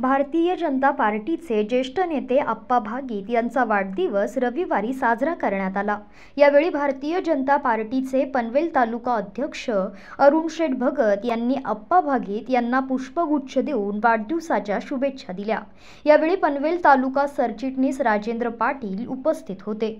भारतीय जनता पार्टीचे ज्येष्ठ नेते आप्पा भागीत यांचा वाढदिवस रविवारी साजरा करण्यात आला यावेळी भारतीय जनता पार्टीचे पनवेल तालुका अध्यक्ष अरुण शेठ भगत यांनी आप्पा भागीत यांना पुष्पगुच्छ देऊन वाढदिवसाच्या शुभेच्छा दिल्या यावेळी पनवेल तालुका सरचिटणीस राजेंद्र पाटील उपस्थित होते